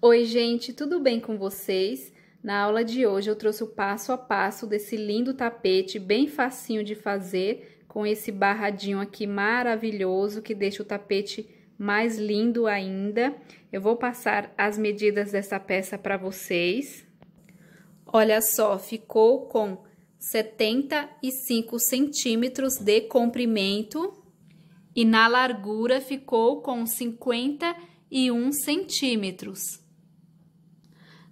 Oi, gente, tudo bem com vocês? Na aula de hoje eu trouxe o passo a passo desse lindo tapete, bem facinho de fazer, com esse barradinho aqui maravilhoso que deixa o tapete mais lindo ainda. Eu vou passar as medidas dessa peça para vocês. Olha só, ficou com 75 centímetros de comprimento e na largura ficou com 51 centímetros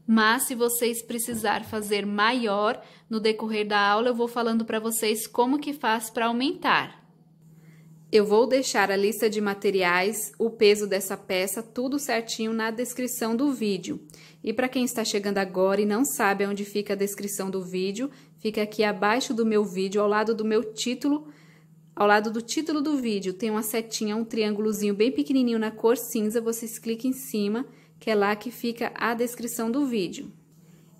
mas se vocês precisar fazer maior no decorrer da aula, eu vou falando para vocês como que faz para aumentar. Eu vou deixar a lista de materiais, o peso dessa peça, tudo certinho na descrição do vídeo. E para quem está chegando agora e não sabe onde fica a descrição do vídeo, fica aqui abaixo do meu vídeo, ao lado do meu título, ao lado do título do vídeo, tem uma setinha, um triângulozinho bem pequenininho na cor cinza, vocês clicam em cima que é lá que fica a descrição do vídeo.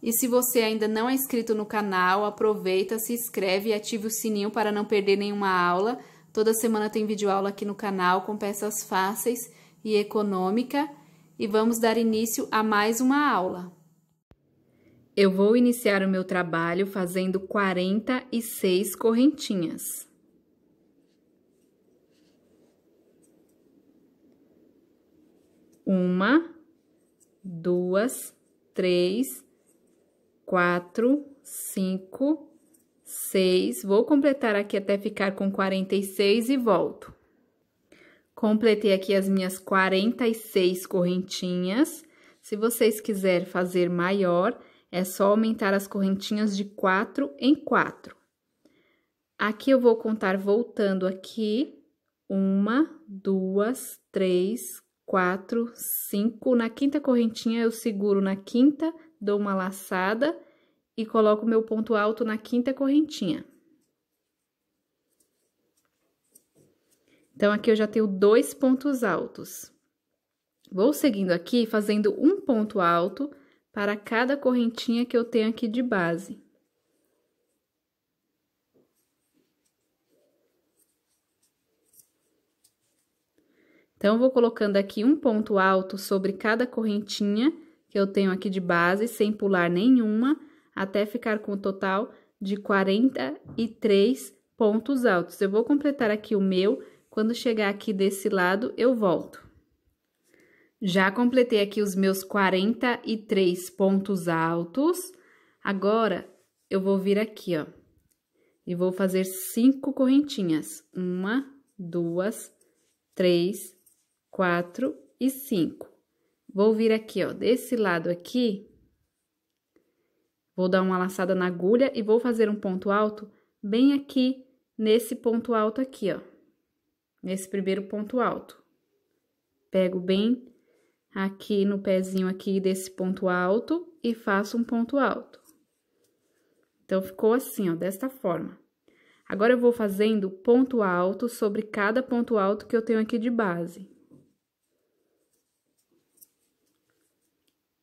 E se você ainda não é inscrito no canal, aproveita, se inscreve e ative o sininho para não perder nenhuma aula. Toda semana tem vídeo aula aqui no canal com peças fáceis e econômica. E vamos dar início a mais uma aula. Eu vou iniciar o meu trabalho fazendo 46 correntinhas. Uma, duas, três, quatro, cinco, seis. Vou completar aqui até ficar com 46 e volto. Completei aqui as minhas 46 correntinhas. Se vocês quiserem fazer maior, é só aumentar as correntinhas de quatro em quatro. Aqui eu vou contar voltando aqui. Uma, duas, três, quatro, cinco. Na quinta correntinha, eu seguro na quinta, dou uma laçada e coloco meu ponto alto na quinta correntinha. Então, aqui eu já tenho dois pontos altos. Vou seguindo aqui, fazendo um ponto alto para cada correntinha que eu tenho aqui de base. Então, eu vou colocando aqui um ponto alto sobre cada correntinha que eu tenho aqui de base, sem pular nenhuma, até ficar com o total de 43 pontos altos. Eu vou completar aqui o meu, quando chegar aqui desse lado, eu volto. Já completei aqui os meus 43 pontos altos. Agora, eu vou vir aqui, ó, e vou fazer cinco correntinhas. Uma, duas, três, quatro e cinco. Vou vir aqui, ó, desse lado aqui, vou dar uma laçada na agulha e vou fazer um ponto alto bem aqui nesse ponto alto aqui, ó. Nesse primeiro ponto alto. Pego bem aqui no pezinho aqui desse ponto alto e faço um ponto alto. Então, ficou assim, ó, desta forma. Agora, eu vou fazendo ponto alto sobre cada ponto alto que eu tenho aqui de base.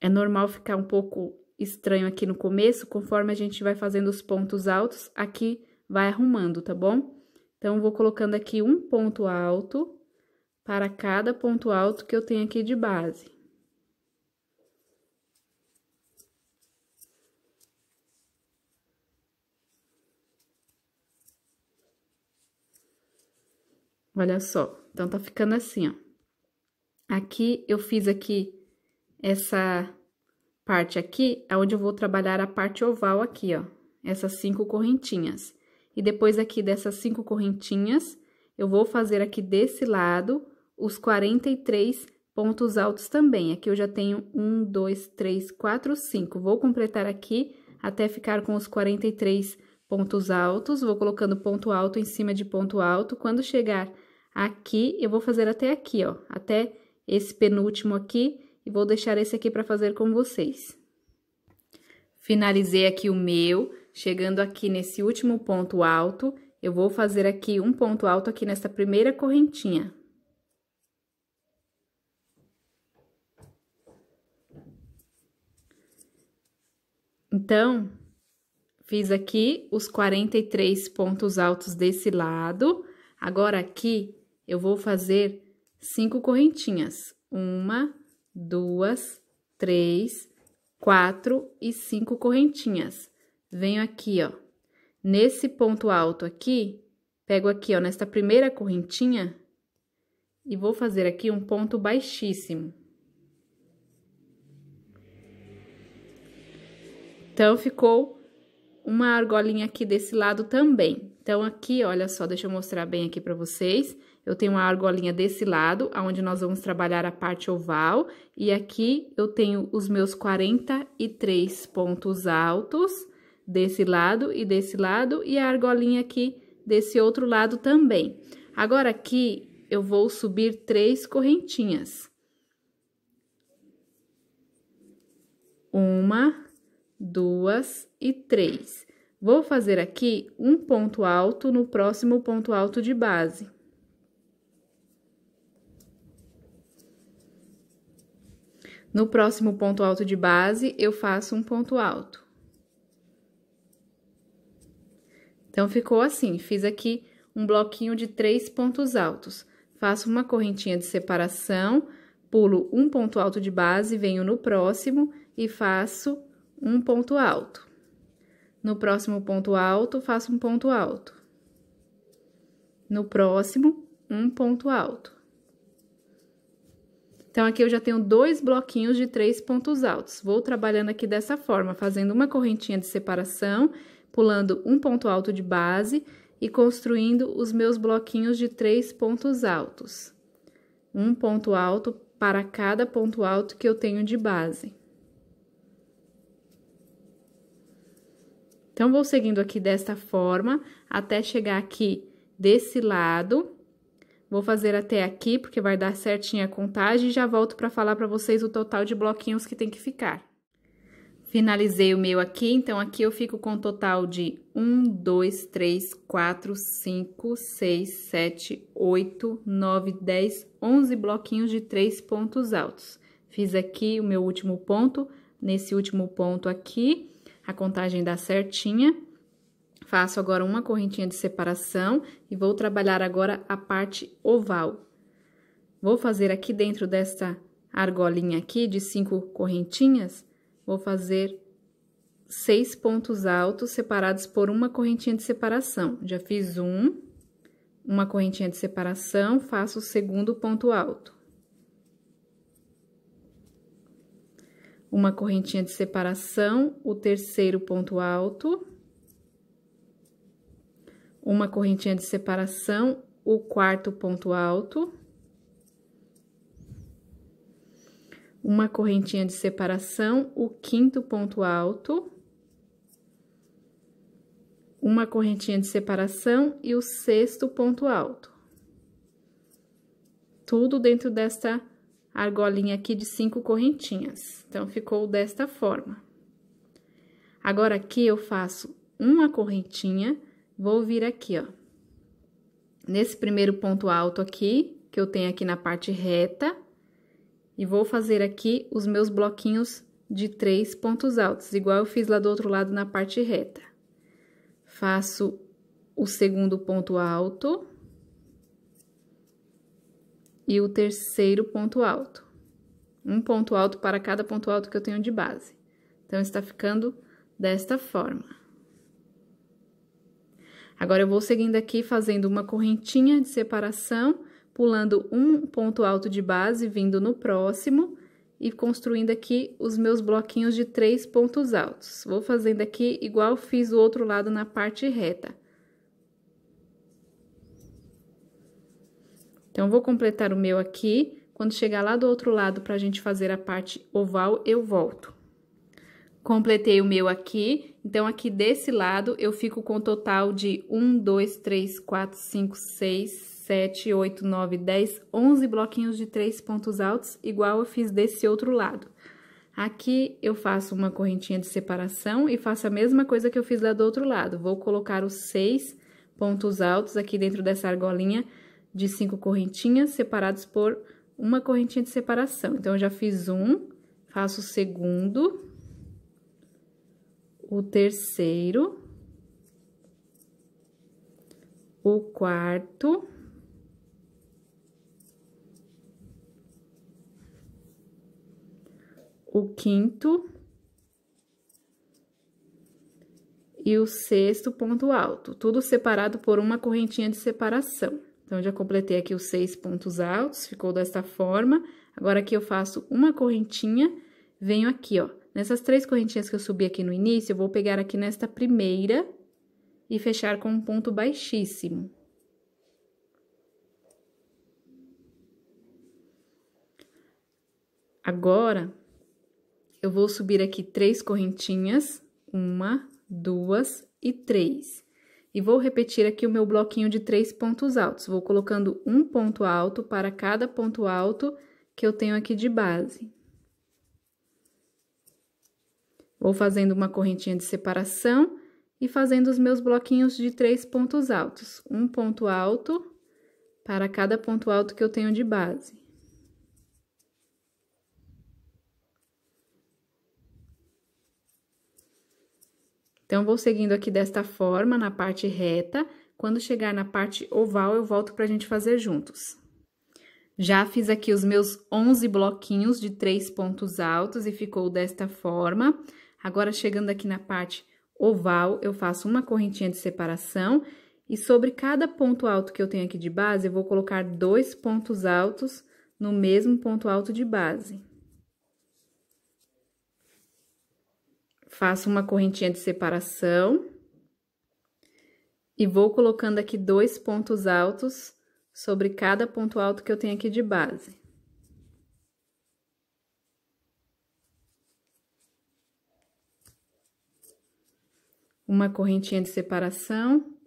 É normal ficar um pouco estranho aqui no começo, conforme a gente vai fazendo os pontos altos, aqui vai arrumando, tá bom? Então, vou colocando aqui um ponto alto para cada ponto alto que eu tenho aqui de base. Olha só, então tá ficando assim, ó. Aqui eu fiz aqui essa parte aqui é onde eu vou trabalhar a parte oval aqui, ó. Essas cinco correntinhas. E depois aqui dessas cinco correntinhas, eu vou fazer aqui desse lado os 43 pontos altos também. Aqui eu já tenho um, dois, três, quatro, cinco. Vou completar aqui até ficar com os 43 pontos altos. Vou colocando ponto alto em cima de ponto alto. Quando chegar aqui, eu vou fazer até aqui, ó. Até esse penúltimo aqui, e vou deixar esse aqui para fazer com vocês. Finalizei aqui o meu, chegando aqui nesse último ponto alto, eu vou fazer aqui um ponto alto aqui nessa primeira correntinha. Então, fiz aqui os 43 pontos altos desse lado. Agora, aqui, eu vou fazer cinco correntinhas. Uma, duas, três, quatro e cinco correntinhas. Venho aqui, ó. Nesse ponto alto aqui, pego aqui, ó, nesta primeira correntinha e vou fazer aqui um ponto baixíssimo. Então, ficou uma argolinha aqui desse lado também. Então, aqui, olha só, deixa eu mostrar bem aqui para vocês eu tenho a argolinha desse lado, onde nós vamos trabalhar a parte oval, e aqui eu tenho os meus 43 pontos altos desse lado e desse lado, e a argolinha aqui desse outro lado também. Agora, aqui, eu vou subir três correntinhas. Uma, duas e três. Vou fazer aqui um ponto alto no próximo ponto alto de base. No próximo ponto alto de base, eu faço um ponto alto. Então, ficou assim, fiz aqui um bloquinho de três pontos altos. Faço uma correntinha de separação, pulo um ponto alto de base, venho no próximo e faço um ponto alto. No próximo ponto alto, faço um ponto alto. No próximo, um ponto alto. Então, aqui eu já tenho dois bloquinhos de três pontos altos. Vou trabalhando aqui dessa forma, fazendo uma correntinha de separação, pulando um ponto alto de base e construindo os meus bloquinhos de três pontos altos. Um ponto alto para cada ponto alto que eu tenho de base. Então, vou seguindo aqui desta forma até chegar aqui desse lado Vou fazer até aqui, porque vai dar certinha a contagem, e já volto para falar para vocês o total de bloquinhos que tem que ficar. Finalizei o meu aqui, então aqui eu fico com um total de 1, 2, 3, 4, 5, 6, 7, 8, 9, 10, 11 bloquinhos de três pontos altos. Fiz aqui o meu último ponto, nesse último ponto aqui, a contagem dá certinha. Faço agora uma correntinha de separação e vou trabalhar agora a parte oval. Vou fazer aqui dentro desta argolinha aqui de cinco correntinhas, vou fazer seis pontos altos separados por uma correntinha de separação. Já fiz um, uma correntinha de separação, faço o segundo ponto alto. Uma correntinha de separação, o terceiro ponto alto uma correntinha de separação, o quarto ponto alto, uma correntinha de separação, o quinto ponto alto, uma correntinha de separação e o sexto ponto alto. Tudo dentro desta argolinha aqui de cinco correntinhas. Então, ficou desta forma. Agora, aqui eu faço uma correntinha Vou vir aqui, ó. Nesse primeiro ponto alto aqui, que eu tenho aqui na parte reta, e vou fazer aqui os meus bloquinhos de três pontos altos, igual eu fiz lá do outro lado na parte reta. Faço o segundo ponto alto e o terceiro ponto alto. Um ponto alto para cada ponto alto que eu tenho de base. Então, está ficando desta forma. Agora, eu vou seguindo aqui fazendo uma correntinha de separação, pulando um ponto alto de base, vindo no próximo e construindo aqui os meus bloquinhos de três pontos altos. Vou fazendo aqui igual fiz o outro lado na parte reta. Então, vou completar o meu aqui. Quando chegar lá do outro lado para a gente fazer a parte oval, eu volto. Completei o meu aqui, então, aqui desse lado, eu fico com o total de 1, 2, 3, 4, 5, 6, 7, 8, 9, 10, 11 bloquinhos de três pontos altos, igual eu fiz desse outro lado. Aqui, eu faço uma correntinha de separação e faço a mesma coisa que eu fiz lá do outro lado. Vou colocar os seis pontos altos aqui dentro dessa argolinha de cinco correntinhas, separados por uma correntinha de separação. Então, eu já fiz um, faço o segundo, o terceiro, o quarto, o quinto e o sexto ponto alto, tudo separado por uma correntinha de separação. Então, já completei aqui os seis pontos altos, ficou desta forma. Agora, aqui eu faço uma correntinha, venho aqui, ó, Nessas três correntinhas que eu subi aqui no início, eu vou pegar aqui nesta primeira e fechar com um ponto baixíssimo. Agora, eu vou subir aqui três correntinhas, uma, duas e três. E vou repetir aqui o meu bloquinho de três pontos altos. Vou colocando um ponto alto para cada ponto alto que eu tenho aqui de base. Vou fazendo uma correntinha de separação e fazendo os meus bloquinhos de três pontos altos. Um ponto alto para cada ponto alto que eu tenho de base. Então, vou seguindo aqui desta forma, na parte reta. Quando chegar na parte oval, eu volto para a gente fazer juntos. Já fiz aqui os meus 11 bloquinhos de três pontos altos e ficou desta forma. Agora, chegando aqui na parte oval, eu faço uma correntinha de separação e sobre cada ponto alto que eu tenho aqui de base, eu vou colocar dois pontos altos no mesmo ponto alto de base. Faço uma correntinha de separação e vou colocando aqui dois pontos altos sobre cada ponto alto que eu tenho aqui de base. uma correntinha de separação,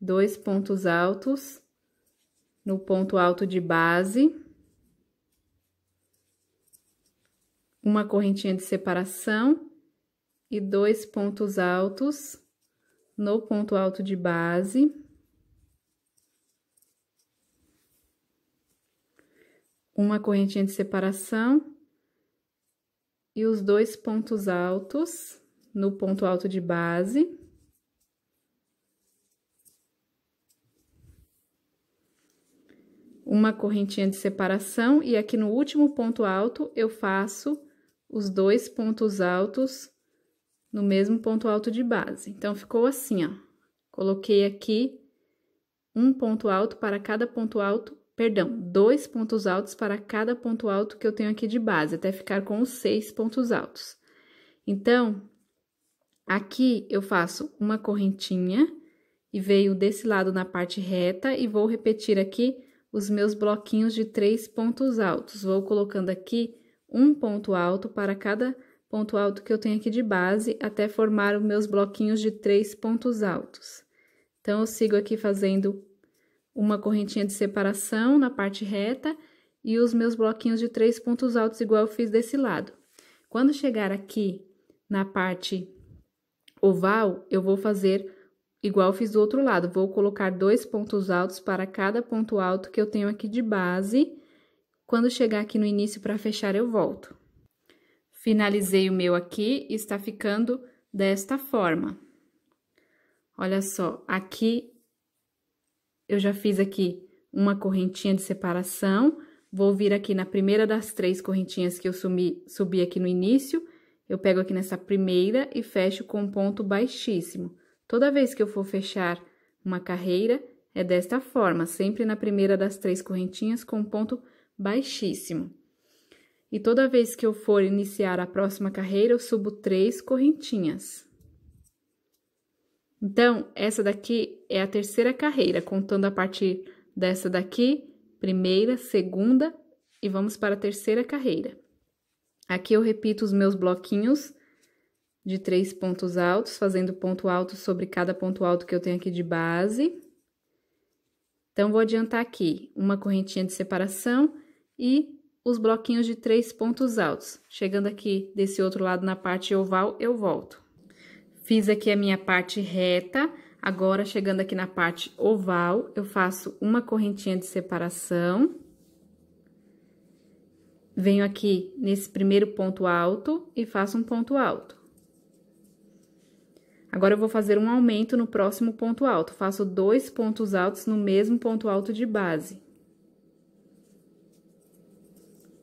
dois pontos altos no ponto alto de base, uma correntinha de separação e dois pontos altos no ponto alto de base, uma correntinha de separação e os dois pontos altos no ponto alto de base. Uma correntinha de separação e aqui no último ponto alto eu faço os dois pontos altos no mesmo ponto alto de base. Então, ficou assim, ó. Coloquei aqui um ponto alto para cada ponto alto, perdão, dois pontos altos para cada ponto alto que eu tenho aqui de base, até ficar com os seis pontos altos. Então, Aqui eu faço uma correntinha e veio desse lado na parte reta e vou repetir aqui os meus bloquinhos de três pontos altos. Vou colocando aqui um ponto alto para cada ponto alto que eu tenho aqui de base até formar os meus bloquinhos de três pontos altos. Então, eu sigo aqui fazendo uma correntinha de separação na parte reta e os meus bloquinhos de três pontos altos igual eu fiz desse lado. Quando chegar aqui na parte oval, eu vou fazer igual fiz do outro lado. Vou colocar dois pontos altos para cada ponto alto que eu tenho aqui de base. Quando chegar aqui no início para fechar, eu volto. Finalizei o meu aqui e está ficando desta forma. Olha só, aqui eu já fiz aqui uma correntinha de separação. Vou vir aqui na primeira das três correntinhas que eu sumi, subi aqui no início eu pego aqui nessa primeira e fecho com um ponto baixíssimo. Toda vez que eu for fechar uma carreira, é desta forma, sempre na primeira das três correntinhas com um ponto baixíssimo. E toda vez que eu for iniciar a próxima carreira, eu subo três correntinhas. Então, essa daqui é a terceira carreira, contando a partir dessa daqui, primeira, segunda e vamos para a terceira carreira. Aqui eu repito os meus bloquinhos de três pontos altos, fazendo ponto alto sobre cada ponto alto que eu tenho aqui de base. Então, vou adiantar aqui uma correntinha de separação e os bloquinhos de três pontos altos. Chegando aqui desse outro lado na parte oval, eu volto. Fiz aqui a minha parte reta, agora chegando aqui na parte oval, eu faço uma correntinha de separação Venho aqui nesse primeiro ponto alto e faço um ponto alto. Agora, eu vou fazer um aumento no próximo ponto alto. Faço dois pontos altos no mesmo ponto alto de base.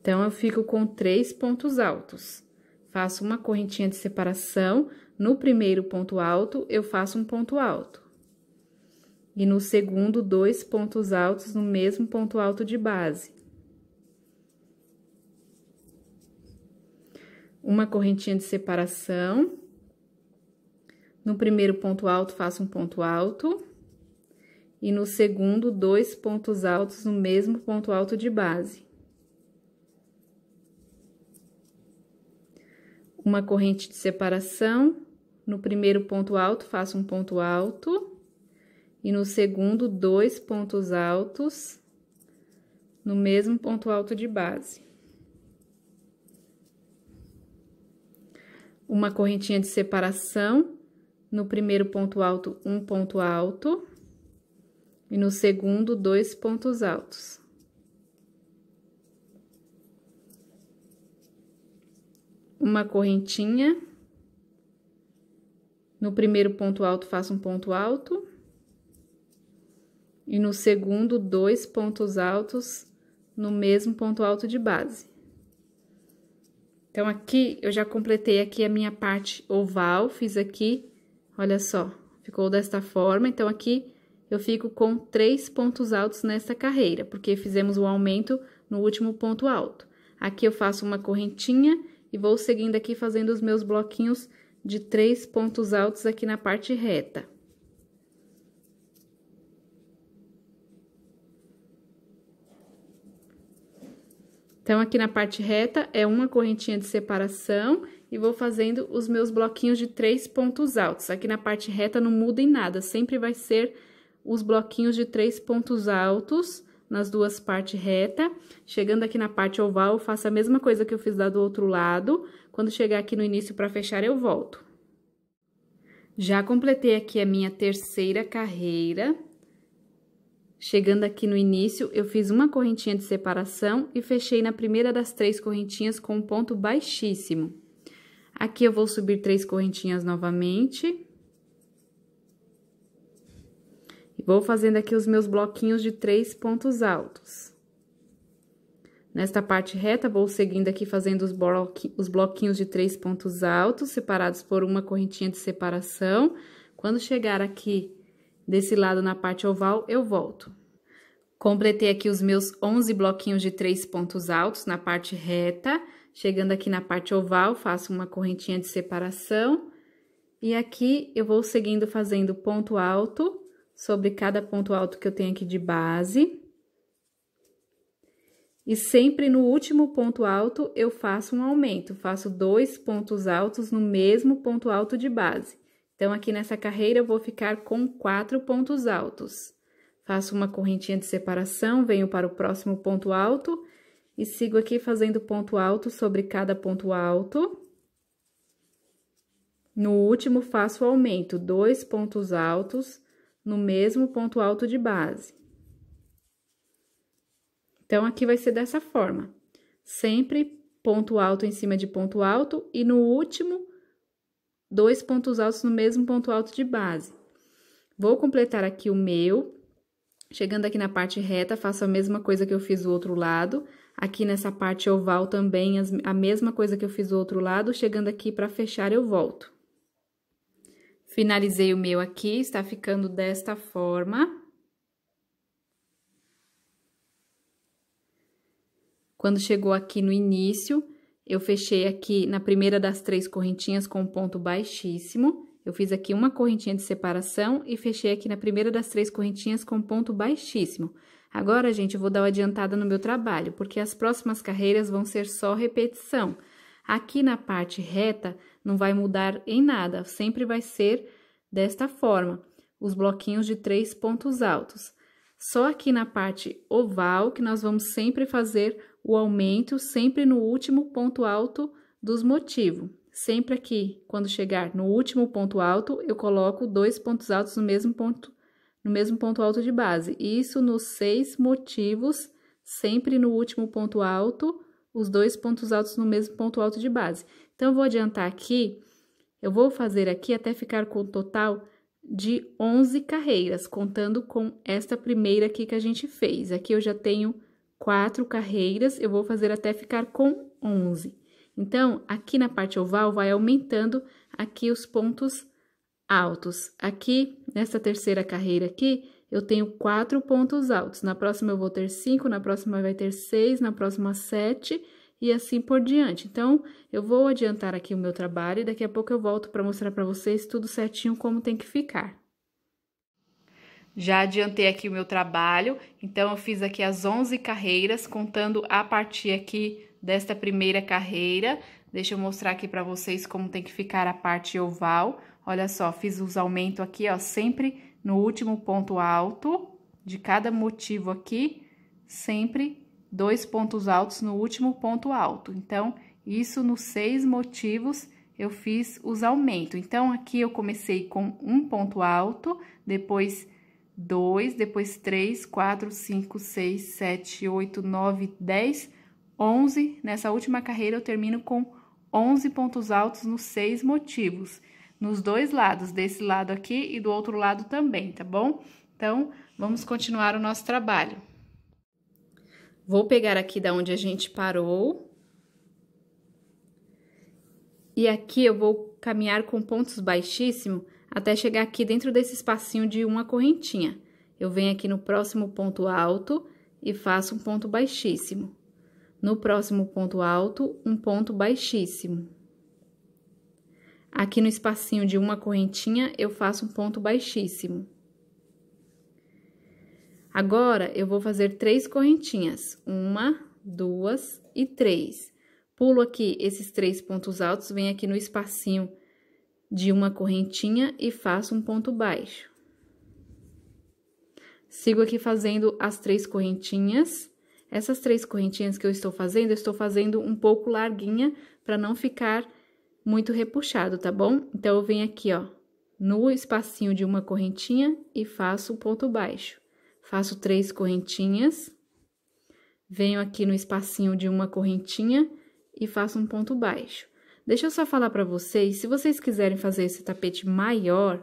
Então, eu fico com três pontos altos. Faço uma correntinha de separação. No primeiro ponto alto, eu faço um ponto alto. E no segundo, dois pontos altos no mesmo ponto alto de base. uma correntinha de separação. No primeiro ponto alto, faço um ponto alto. E no segundo, dois pontos altos no mesmo ponto alto de base. Uma corrente de separação. No primeiro ponto alto, faço um ponto alto. E no segundo, dois pontos altos no mesmo ponto alto de base. uma correntinha de separação, no primeiro ponto alto, um ponto alto, e no segundo, dois pontos altos. Uma correntinha, no primeiro ponto alto, faço um ponto alto, e no segundo, dois pontos altos no mesmo ponto alto de base. Então, aqui, eu já completei aqui a minha parte oval, fiz aqui, olha só, ficou desta forma. Então, aqui, eu fico com três pontos altos nesta carreira, porque fizemos o um aumento no último ponto alto. Aqui, eu faço uma correntinha e vou seguindo aqui fazendo os meus bloquinhos de três pontos altos aqui na parte reta. Então, aqui na parte reta é uma correntinha de separação e vou fazendo os meus bloquinhos de três pontos altos. Aqui na parte reta não muda em nada, sempre vai ser os bloquinhos de três pontos altos nas duas partes reta. Chegando aqui na parte oval, eu faço a mesma coisa que eu fiz lá do outro lado. Quando chegar aqui no início para fechar, eu volto. Já completei aqui a minha terceira carreira. Chegando aqui no início, eu fiz uma correntinha de separação e fechei na primeira das três correntinhas com um ponto baixíssimo. Aqui eu vou subir três correntinhas novamente. E vou fazendo aqui os meus bloquinhos de três pontos altos. Nesta parte reta, vou seguindo aqui fazendo os, bloqui os bloquinhos de três pontos altos, separados por uma correntinha de separação. Quando chegar aqui Desse lado, na parte oval, eu volto. Completei aqui os meus 11 bloquinhos de três pontos altos na parte reta. Chegando aqui na parte oval, faço uma correntinha de separação. E aqui eu vou seguindo fazendo ponto alto sobre cada ponto alto que eu tenho aqui de base. E sempre no último ponto alto eu faço um aumento, faço dois pontos altos no mesmo ponto alto de base. Então, aqui nessa carreira, eu vou ficar com quatro pontos altos. Faço uma correntinha de separação, venho para o próximo ponto alto e sigo aqui fazendo ponto alto sobre cada ponto alto. No último, faço o aumento, dois pontos altos no mesmo ponto alto de base. Então, aqui vai ser dessa forma. Sempre ponto alto em cima de ponto alto e no último, dois pontos altos no mesmo ponto alto de base. Vou completar aqui o meu. Chegando aqui na parte reta, faço a mesma coisa que eu fiz o outro lado. Aqui nessa parte oval também, a mesma coisa que eu fiz o outro lado. Chegando aqui para fechar, eu volto. Finalizei o meu aqui, está ficando desta forma. Quando chegou aqui no início, eu fechei aqui na primeira das três correntinhas com um ponto baixíssimo. Eu fiz aqui uma correntinha de separação e fechei aqui na primeira das três correntinhas com um ponto baixíssimo. Agora, gente, eu vou dar uma adiantada no meu trabalho, porque as próximas carreiras vão ser só repetição. Aqui na parte reta, não vai mudar em nada, sempre vai ser desta forma, os bloquinhos de três pontos altos. Só aqui na parte oval que nós vamos sempre fazer o aumento, sempre no último ponto alto dos motivos. Sempre aqui, quando chegar no último ponto alto, eu coloco dois pontos altos no mesmo ponto, no mesmo ponto alto de base. Isso nos seis motivos, sempre no último ponto alto, os dois pontos altos no mesmo ponto alto de base. Então, eu vou adiantar aqui, eu vou fazer aqui até ficar com o total de 11 carreiras, contando com esta primeira aqui que a gente fez. Aqui eu já tenho quatro carreiras, eu vou fazer até ficar com 11. Então, aqui na parte oval, vai aumentando aqui os pontos altos. Aqui, nessa terceira carreira aqui, eu tenho quatro pontos altos. Na próxima, eu vou ter cinco, na próxima vai ter seis, na próxima, sete e assim por diante. Então, eu vou adiantar aqui o meu trabalho e daqui a pouco eu volto para mostrar para vocês tudo certinho como tem que ficar. Já adiantei aqui o meu trabalho, então eu fiz aqui as 11 carreiras, contando a partir aqui desta primeira carreira. Deixa eu mostrar aqui para vocês como tem que ficar a parte oval. Olha só, fiz os aumentos aqui, ó, sempre no último ponto alto de cada motivo aqui, sempre dois pontos altos no último ponto alto. Então, isso nos seis motivos eu fiz os aumentos. Então, aqui eu comecei com um ponto alto, depois dois, depois três, quatro, cinco, seis, sete, oito, nove, dez, onze. Nessa última carreira, eu termino com onze pontos altos nos seis motivos. Nos dois lados, desse lado aqui e do outro lado também, tá bom? Então, vamos continuar o nosso trabalho. Vou pegar aqui da onde a gente parou. E aqui eu vou caminhar com pontos baixíssimo até chegar aqui dentro desse espacinho de uma correntinha. Eu venho aqui no próximo ponto alto e faço um ponto baixíssimo. No próximo ponto alto, um ponto baixíssimo. Aqui no espacinho de uma correntinha, eu faço um ponto baixíssimo. Agora, eu vou fazer três correntinhas. Uma, duas e três. Pulo aqui esses três pontos altos, venho aqui no espacinho de uma correntinha e faço um ponto baixo. Sigo aqui fazendo as três correntinhas. Essas três correntinhas que eu estou fazendo, eu estou fazendo um pouco larguinha para não ficar muito repuxado, tá bom? Então, eu venho aqui, ó, no espacinho de uma correntinha e faço um ponto baixo faço três correntinhas, venho aqui no espacinho de uma correntinha e faço um ponto baixo. Deixa eu só falar para vocês, se vocês quiserem fazer esse tapete maior,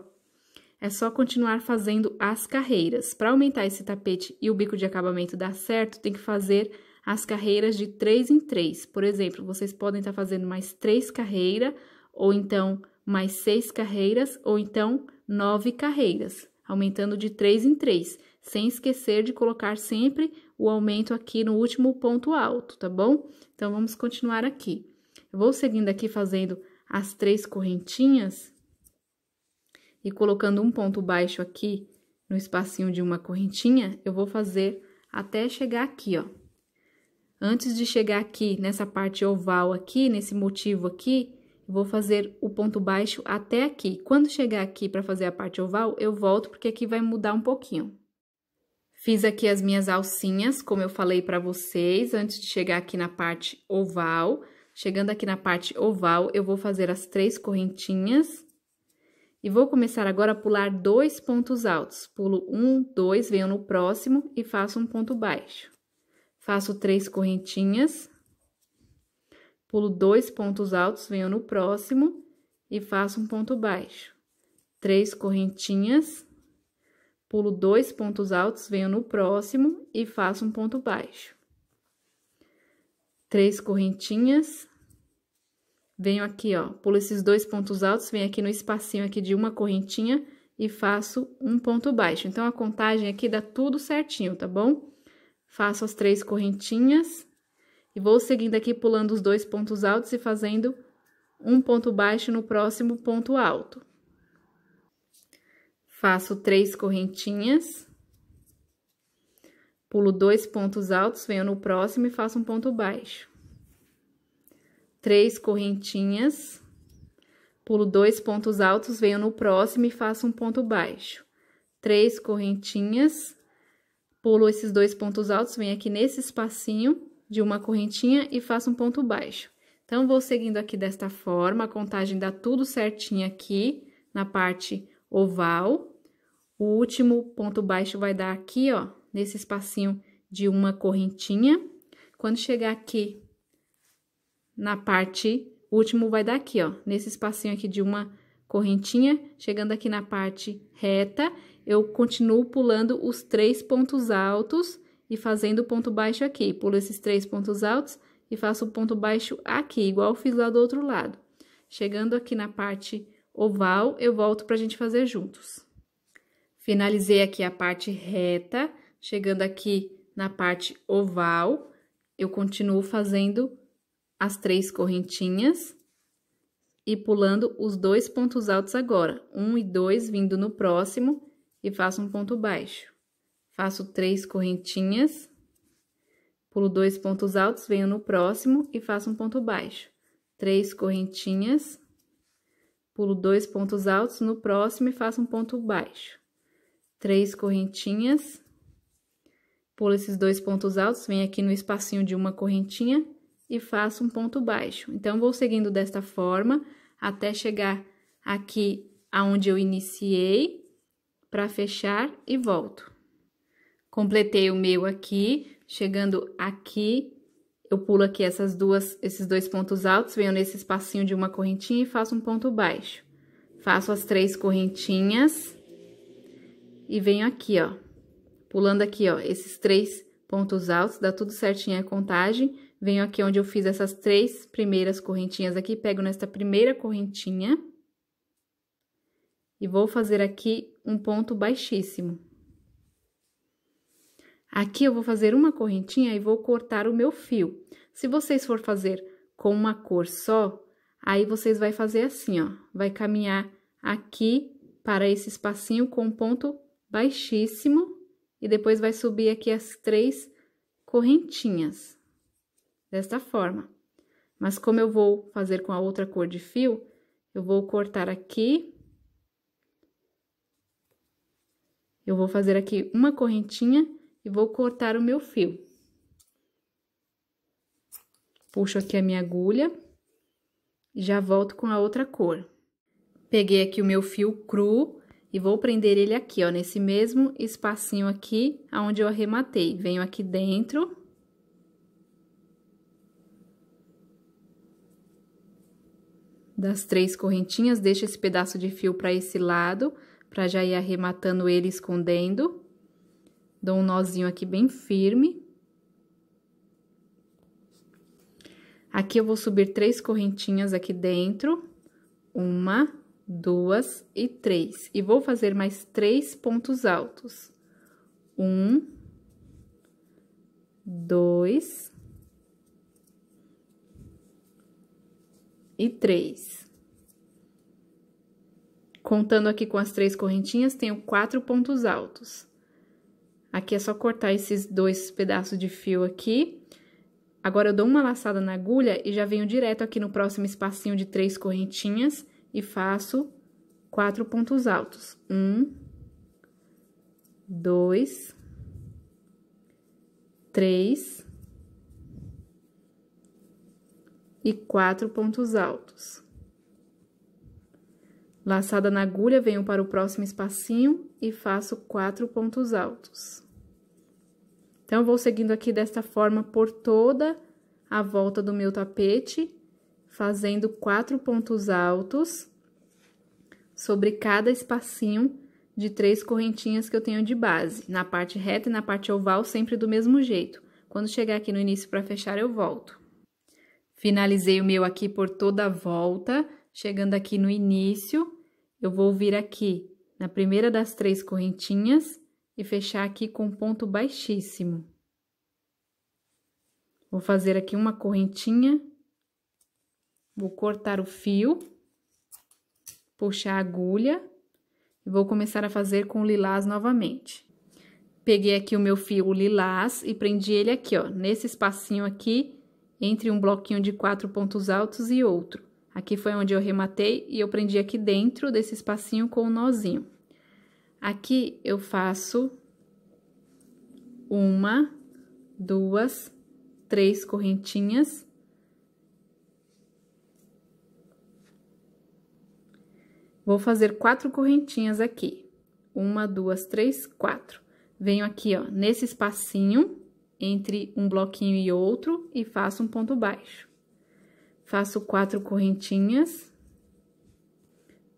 é só continuar fazendo as carreiras. Para aumentar esse tapete e o bico de acabamento dar certo, tem que fazer as carreiras de três em três. Por exemplo, vocês podem estar tá fazendo mais três carreiras, ou então mais seis carreiras, ou então nove carreiras, aumentando de três em três sem esquecer de colocar sempre o aumento aqui no último ponto alto, tá bom? Então, vamos continuar aqui. Eu vou seguindo aqui fazendo as três correntinhas e colocando um ponto baixo aqui no espacinho de uma correntinha, eu vou fazer até chegar aqui, ó. Antes de chegar aqui, nessa parte oval aqui, nesse motivo aqui, vou fazer o ponto baixo até aqui. Quando chegar aqui para fazer a parte oval, eu volto, porque aqui vai mudar um pouquinho. Fiz aqui as minhas alcinhas, como eu falei para vocês, antes de chegar aqui na parte oval. Chegando aqui na parte oval, eu vou fazer as três correntinhas. E vou começar agora a pular dois pontos altos. Pulo um, dois, venho no próximo e faço um ponto baixo. Faço três correntinhas. Pulo dois pontos altos, venho no próximo e faço um ponto baixo. Três correntinhas Pulo dois pontos altos, venho no próximo e faço um ponto baixo. Três correntinhas. Venho aqui, ó, pulo esses dois pontos altos, venho aqui no espacinho aqui de uma correntinha e faço um ponto baixo. Então, a contagem aqui dá tudo certinho, tá bom? Faço as três correntinhas e vou seguindo aqui, pulando os dois pontos altos e fazendo um ponto baixo no próximo ponto alto faço três correntinhas, pulo dois pontos altos, venho no próximo e faço um ponto baixo. Três correntinhas, pulo dois pontos altos, venho no próximo e faço um ponto baixo. Três correntinhas, pulo esses dois pontos altos, venho aqui nesse espacinho de uma correntinha e faço um ponto baixo. Então, vou seguindo aqui desta forma, a contagem dá tudo certinho aqui na parte oval. O último ponto baixo vai dar aqui, ó, nesse espacinho de uma correntinha. Quando chegar aqui na parte, o último vai dar aqui, ó, nesse espacinho aqui de uma correntinha. Chegando aqui na parte reta, eu continuo pulando os três pontos altos e fazendo o ponto baixo aqui. Pulo esses três pontos altos e faço o ponto baixo aqui, igual eu fiz lá do outro lado. Chegando aqui na parte oval, eu volto para a gente fazer juntos. Finalizei aqui a parte reta, chegando aqui na parte oval, eu continuo fazendo as três correntinhas e pulando os dois pontos altos agora. Um e dois vindo no próximo e faço um ponto baixo. Faço três correntinhas, pulo dois pontos altos, venho no próximo e faço um ponto baixo. Três correntinhas Pulo dois pontos altos no próximo e faço um ponto baixo. Três correntinhas. Pulo esses dois pontos altos, venho aqui no espacinho de uma correntinha e faço um ponto baixo. Então, vou seguindo desta forma até chegar aqui aonde eu iniciei, para fechar e volto. Completei o meu aqui, chegando aqui eu pulo aqui essas duas, esses dois pontos altos, venho nesse espacinho de uma correntinha e faço um ponto baixo. Faço as três correntinhas e venho aqui, ó, pulando aqui, ó, esses três pontos altos, dá tudo certinho a contagem. Venho aqui onde eu fiz essas três primeiras correntinhas aqui, pego nesta primeira correntinha e vou fazer aqui um ponto baixíssimo. Aqui eu vou fazer uma correntinha e vou cortar o meu fio. Se vocês for fazer com uma cor só, aí vocês vai fazer assim, ó. Vai caminhar aqui para esse espacinho com ponto baixíssimo e depois vai subir aqui as três correntinhas, desta forma. Mas como eu vou fazer com a outra cor de fio, eu vou cortar aqui. Eu vou fazer aqui uma correntinha e vou cortar o meu fio. Puxo aqui a minha agulha e já volto com a outra cor. Peguei aqui o meu fio cru e vou prender ele aqui, ó, nesse mesmo espacinho aqui, aonde eu arrematei. Venho aqui dentro. Das três correntinhas, deixo esse pedaço de fio para esse lado, para já ir arrematando ele escondendo. Dou um nozinho aqui bem firme. Aqui eu vou subir três correntinhas aqui dentro. Uma, duas e três. E vou fazer mais três pontos altos. Um, dois e três. Contando aqui com as três correntinhas, tenho quatro pontos altos. Aqui é só cortar esses dois pedaços de fio aqui. Agora, eu dou uma laçada na agulha e já venho direto aqui no próximo espacinho de três correntinhas e faço quatro pontos altos. Um, dois, três e quatro pontos altos. Laçada na agulha, venho para o próximo espacinho e faço quatro pontos altos. Então, eu vou seguindo aqui desta forma por toda a volta do meu tapete, fazendo quatro pontos altos sobre cada espacinho de três correntinhas que eu tenho de base, na parte reta e na parte oval, sempre do mesmo jeito. Quando chegar aqui no início para fechar, eu volto. Finalizei o meu aqui por toda a volta, chegando aqui no início, eu vou vir aqui na primeira das três correntinhas e fechar aqui com ponto baixíssimo. Vou fazer aqui uma correntinha, vou cortar o fio, puxar a agulha e vou começar a fazer com lilás novamente. Peguei aqui o meu fio lilás e prendi ele aqui, ó, nesse espacinho aqui, entre um bloquinho de quatro pontos altos e outro. Aqui foi onde eu rematei e eu prendi aqui dentro desse espacinho com o um nozinho. Aqui eu faço uma, duas, três correntinhas. Vou fazer quatro correntinhas aqui. Uma, duas, três, quatro. Venho aqui, ó, nesse espacinho, entre um bloquinho e outro, e faço um ponto baixo. Faço quatro correntinhas.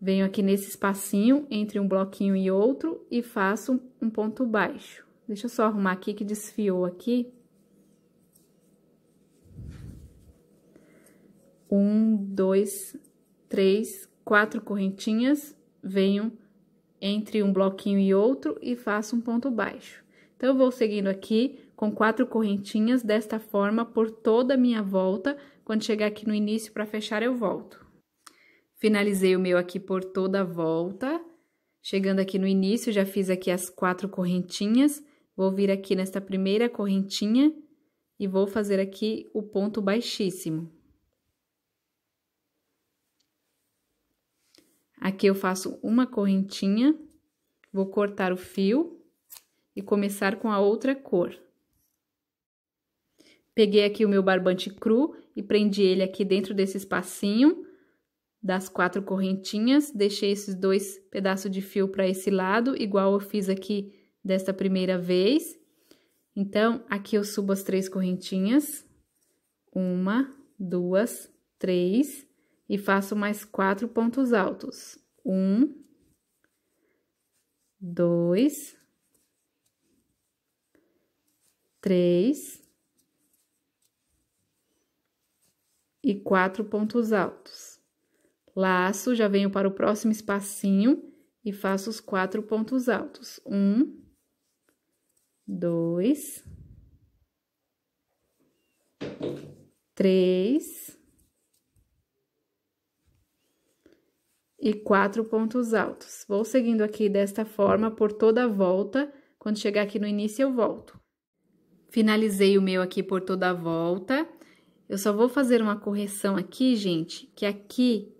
Venho aqui nesse espacinho entre um bloquinho e outro e faço um ponto baixo. Deixa eu só arrumar aqui que desfiou aqui. Um, dois, três, quatro correntinhas, venho entre um bloquinho e outro e faço um ponto baixo. Então, eu vou seguindo aqui com quatro correntinhas desta forma por toda a minha volta. Quando chegar aqui no início para fechar, eu volto. Finalizei o meu aqui por toda a volta. Chegando aqui no início, já fiz aqui as quatro correntinhas. Vou vir aqui nesta primeira correntinha e vou fazer aqui o ponto baixíssimo. Aqui eu faço uma correntinha, vou cortar o fio e começar com a outra cor. Peguei aqui o meu barbante cru e prendi ele aqui dentro desse espacinho das quatro correntinhas, deixei esses dois pedaços de fio para esse lado, igual eu fiz aqui desta primeira vez. Então, aqui eu subo as três correntinhas, uma, duas, três, e faço mais quatro pontos altos. Um, dois, três, e quatro pontos altos. Laço, já venho para o próximo espacinho e faço os quatro pontos altos. Um, dois, três e quatro pontos altos. Vou seguindo aqui desta forma por toda a volta. Quando chegar aqui no início, eu volto. Finalizei o meu aqui por toda a volta. Eu só vou fazer uma correção aqui, gente, que aqui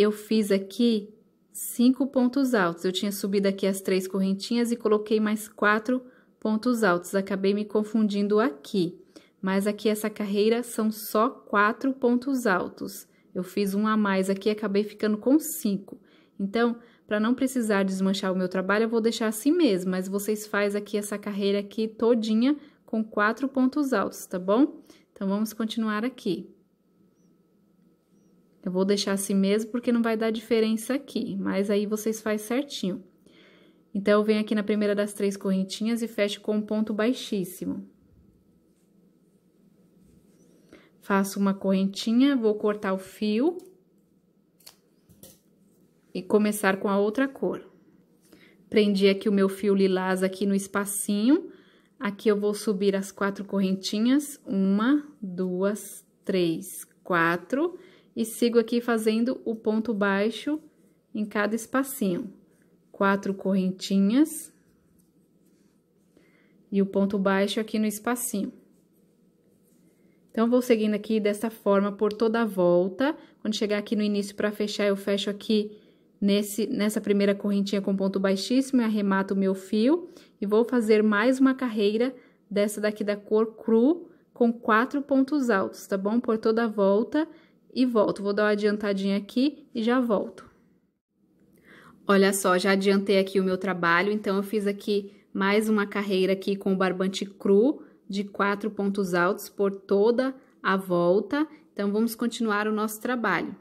eu fiz aqui cinco pontos altos. Eu tinha subido aqui as três correntinhas e coloquei mais quatro pontos altos. Acabei me confundindo aqui, mas aqui essa carreira são só quatro pontos altos. Eu fiz um a mais aqui e acabei ficando com cinco. Então, para não precisar desmanchar o meu trabalho, eu vou deixar assim mesmo, mas vocês faz aqui essa carreira aqui todinha com quatro pontos altos, tá bom? Então, vamos continuar aqui. Eu vou deixar assim mesmo porque não vai dar diferença aqui, mas aí vocês faz certinho. Então, eu venho aqui na primeira das três correntinhas e fecho com um ponto baixíssimo. Faço uma correntinha, vou cortar o fio e começar com a outra cor. Prendi aqui o meu fio lilás aqui no espacinho. Aqui eu vou subir as quatro correntinhas. Uma, duas, três, quatro e sigo aqui fazendo o ponto baixo em cada espacinho. Quatro correntinhas e o ponto baixo aqui no espacinho. Então, vou seguindo aqui dessa forma por toda a volta. Quando chegar aqui no início para fechar, eu fecho aqui nesse, nessa primeira correntinha com ponto baixíssimo, e arremato o meu fio e vou fazer mais uma carreira dessa daqui da cor cru com quatro pontos altos, tá bom? Por toda a volta, e volto. Vou dar uma adiantadinha aqui e já volto. Olha só, já adiantei aqui o meu trabalho, então eu fiz aqui mais uma carreira aqui com o barbante cru de quatro pontos altos por toda a volta. Então, vamos continuar o nosso trabalho.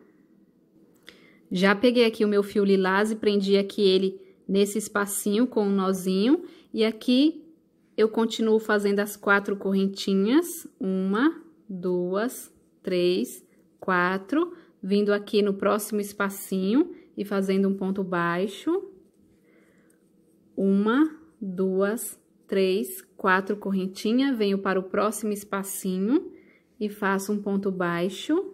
Já peguei aqui o meu fio lilás e prendi aqui ele nesse espacinho com um nozinho. E aqui eu continuo fazendo as quatro correntinhas. Uma, duas, três, quatro, vindo aqui no próximo espacinho e fazendo um ponto baixo. Uma, duas, três, quatro correntinha, venho para o próximo espacinho e faço um ponto baixo.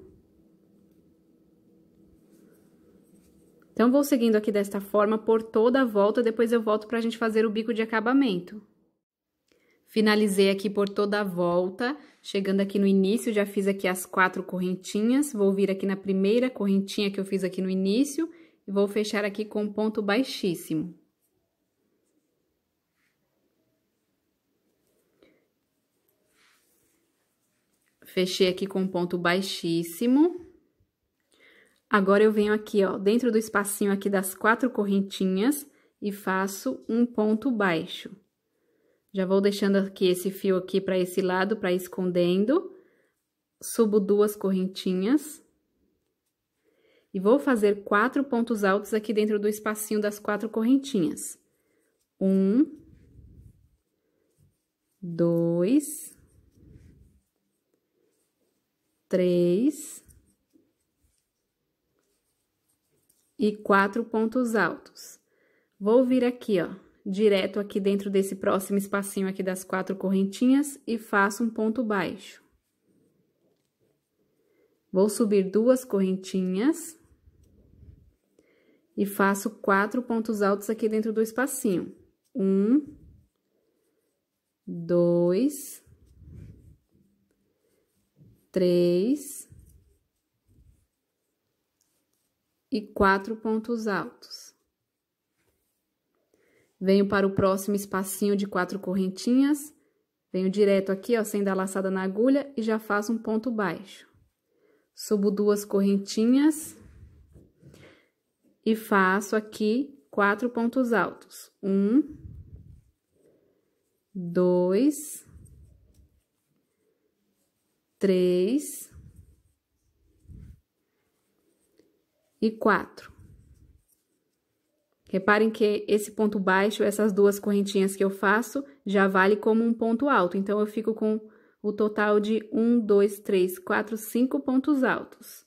Então, vou seguindo aqui desta forma por toda a volta, depois eu volto para a gente fazer o bico de acabamento. Finalizei aqui por toda a volta, Chegando aqui no início, já fiz aqui as quatro correntinhas, vou vir aqui na primeira correntinha que eu fiz aqui no início e vou fechar aqui com ponto baixíssimo. Fechei aqui com ponto baixíssimo. Agora, eu venho aqui, ó, dentro do espacinho aqui das quatro correntinhas e faço um ponto baixo. Já vou deixando aqui esse fio aqui para esse lado, para escondendo. Subo duas correntinhas. E vou fazer quatro pontos altos aqui dentro do espacinho das quatro correntinhas. Um. Dois. Três. E quatro pontos altos. Vou vir aqui, ó direto aqui dentro desse próximo espacinho aqui das quatro correntinhas e faço um ponto baixo. Vou subir duas correntinhas e faço quatro pontos altos aqui dentro do espacinho. Um, dois, três e quatro pontos altos. Venho para o próximo espacinho de quatro correntinhas, venho direto aqui, ó, sem dar laçada na agulha e já faço um ponto baixo. Subo duas correntinhas e faço aqui quatro pontos altos. Um, dois, três e quatro. Reparem que esse ponto baixo, essas duas correntinhas que eu faço, já vale como um ponto alto. Então, eu fico com o total de um, dois, três, quatro, cinco pontos altos.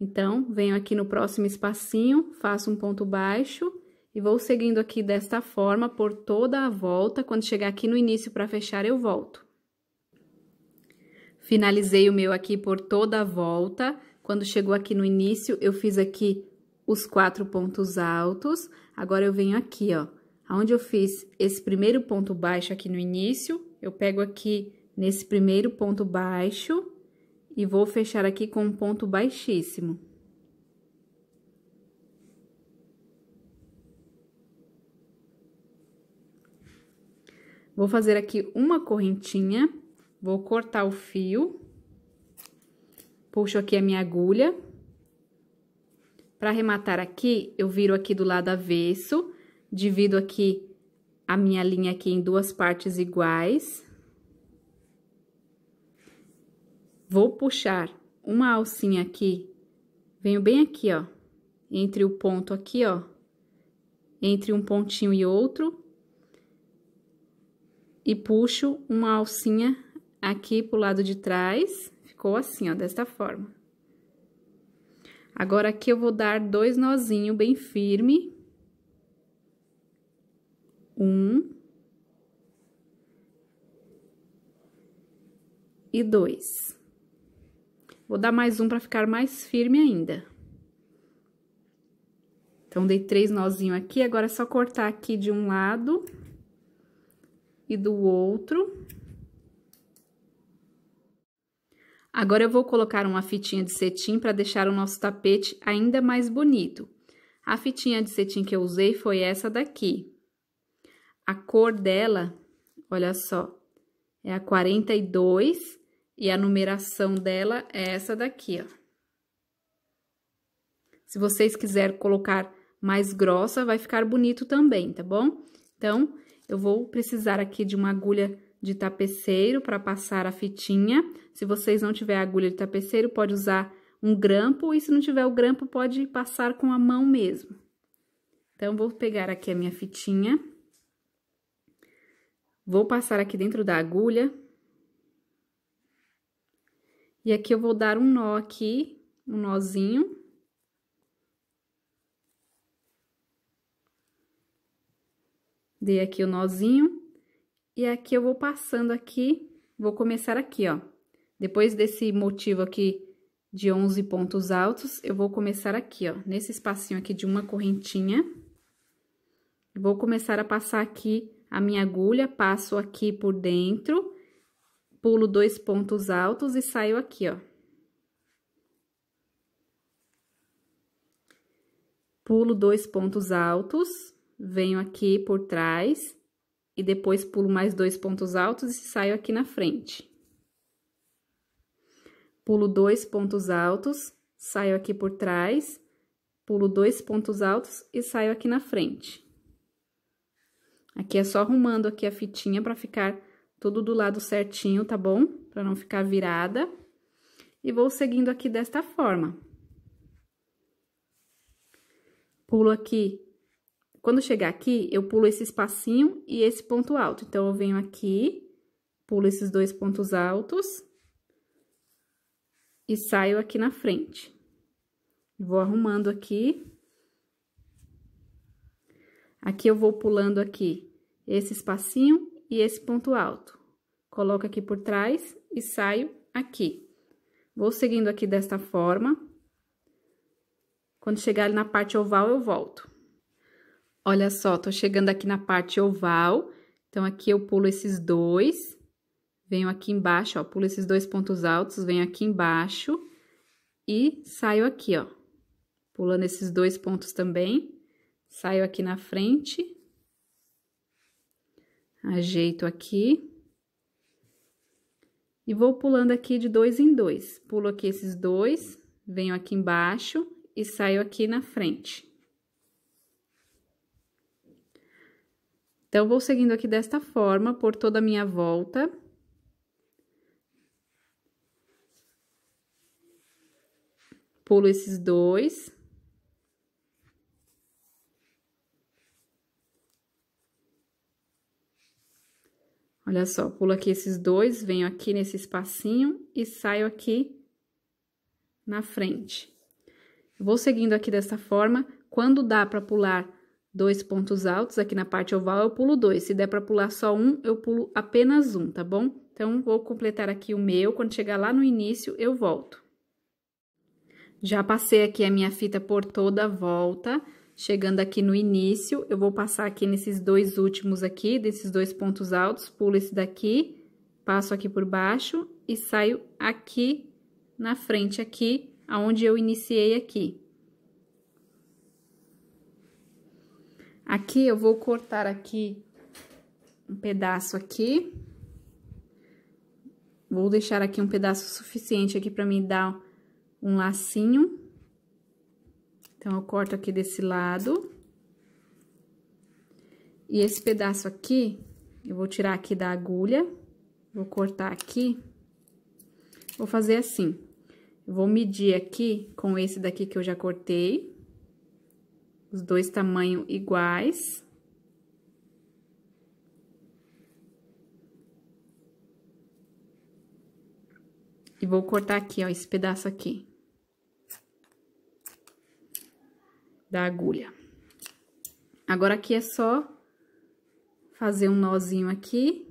Então, venho aqui no próximo espacinho, faço um ponto baixo e vou seguindo aqui desta forma por toda a volta. Quando chegar aqui no início para fechar, eu volto. Finalizei o meu aqui por toda a volta. Quando chegou aqui no início, eu fiz aqui os quatro pontos altos. Agora, eu venho aqui, ó, aonde eu fiz esse primeiro ponto baixo aqui no início, eu pego aqui nesse primeiro ponto baixo e vou fechar aqui com um ponto baixíssimo. Vou fazer aqui uma correntinha, vou cortar o fio, puxo aqui a minha agulha, para arrematar aqui, eu viro aqui do lado avesso, divido aqui a minha linha aqui em duas partes iguais. Vou puxar uma alcinha aqui, venho bem aqui, ó, entre o ponto aqui, ó, entre um pontinho e outro, e puxo uma alcinha aqui pro lado de trás, ficou assim, ó, desta forma. Agora, aqui eu vou dar dois nozinhos bem firme. Um. E dois. Vou dar mais um para ficar mais firme ainda. Então, dei três nozinhos aqui, agora é só cortar aqui de um lado e do outro. Agora eu vou colocar uma fitinha de cetim para deixar o nosso tapete ainda mais bonito. A fitinha de cetim que eu usei foi essa daqui. A cor dela, olha só, é a 42 e a numeração dela é essa daqui, ó. Se vocês quiserem colocar mais grossa, vai ficar bonito também, tá bom? Então, eu vou precisar aqui de uma agulha de tapeceiro para passar a fitinha. Se vocês não tiver agulha de tapeceiro, pode usar um grampo e se não tiver o grampo, pode passar com a mão mesmo. Então, vou pegar aqui a minha fitinha. Vou passar aqui dentro da agulha. E aqui eu vou dar um nó aqui, um nozinho. Dei aqui o nozinho e aqui eu vou passando aqui, vou começar aqui, ó. Depois desse motivo aqui de 11 pontos altos, eu vou começar aqui, ó, nesse espacinho aqui de uma correntinha. Vou começar a passar aqui a minha agulha, passo aqui por dentro, pulo dois pontos altos e saio aqui, ó. Pulo dois pontos altos, venho aqui por trás e depois pulo mais dois pontos altos e saio aqui na frente. Pulo dois pontos altos, saio aqui por trás, pulo dois pontos altos e saio aqui na frente. Aqui é só arrumando aqui a fitinha para ficar tudo do lado certinho, tá bom? Para não ficar virada. E vou seguindo aqui desta forma. Pulo aqui quando chegar aqui, eu pulo esse espacinho e esse ponto alto. Então, eu venho aqui, pulo esses dois pontos altos e saio aqui na frente. Vou arrumando aqui. Aqui eu vou pulando aqui esse espacinho e esse ponto alto. Coloco aqui por trás e saio aqui. Vou seguindo aqui desta forma. Quando chegar na parte oval, eu volto. Olha só, tô chegando aqui na parte oval, então aqui eu pulo esses dois, venho aqui embaixo, ó, pulo esses dois pontos altos, venho aqui embaixo e saio aqui, ó, pulando esses dois pontos também, saio aqui na frente, ajeito aqui e vou pulando aqui de dois em dois, pulo aqui esses dois, venho aqui embaixo e saio aqui na frente. Então, vou seguindo aqui desta forma por toda a minha volta. Pulo esses dois. Olha só, pulo aqui esses dois, venho aqui nesse espacinho e saio aqui na frente. vou seguindo aqui desta forma. Quando dá para pular dois pontos altos aqui na parte oval, eu pulo dois. Se der para pular só um, eu pulo apenas um, tá bom? Então, vou completar aqui o meu, quando chegar lá no início, eu volto. Já passei aqui a minha fita por toda a volta, chegando aqui no início, eu vou passar aqui nesses dois últimos aqui, desses dois pontos altos, pulo esse daqui, passo aqui por baixo e saio aqui na frente aqui, aonde eu iniciei aqui, Aqui, eu vou cortar aqui um pedaço aqui. Vou deixar aqui um pedaço suficiente aqui para me dar um lacinho. Então, eu corto aqui desse lado. E esse pedaço aqui, eu vou tirar aqui da agulha, vou cortar aqui. Vou fazer assim. Vou medir aqui com esse daqui que eu já cortei os dois tamanhos iguais. E vou cortar aqui, ó, esse pedaço aqui. Da agulha. Agora, aqui é só fazer um nozinho aqui.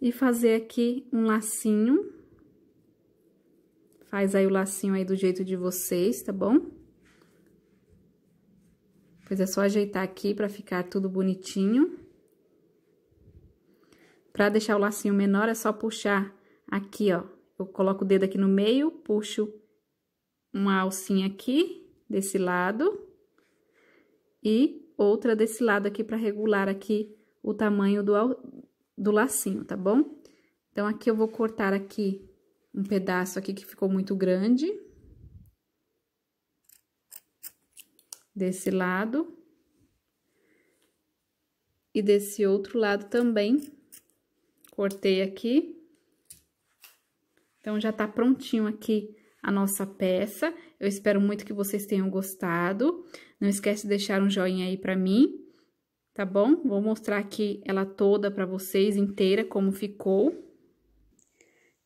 E fazer aqui um lacinho. Faz aí o lacinho aí do jeito de vocês, tá bom? Pois é só ajeitar aqui pra ficar tudo bonitinho. Pra deixar o lacinho menor, é só puxar aqui, ó. Eu coloco o dedo aqui no meio, puxo uma alcinha aqui, desse lado. E outra desse lado aqui pra regular aqui o tamanho do, do lacinho, tá bom? Então, aqui eu vou cortar aqui um pedaço aqui que ficou muito grande. Desse lado. E desse outro lado também. Cortei aqui. Então, já tá prontinho aqui a nossa peça. Eu espero muito que vocês tenham gostado. Não esquece de deixar um joinha aí pra mim, tá bom? Vou mostrar aqui ela toda pra vocês, inteira, como ficou.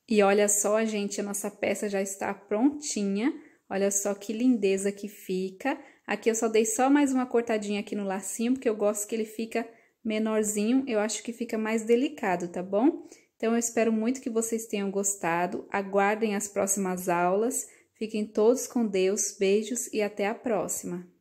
E olha só, gente, a nossa peça já está prontinha. Olha só que lindeza que fica. Aqui eu só dei só mais uma cortadinha aqui no lacinho, porque eu gosto que ele fica menorzinho. Eu acho que fica mais delicado, tá bom? Então, eu espero muito que vocês tenham gostado. Aguardem as próximas aulas. Fiquem todos com Deus. Beijos e até a próxima!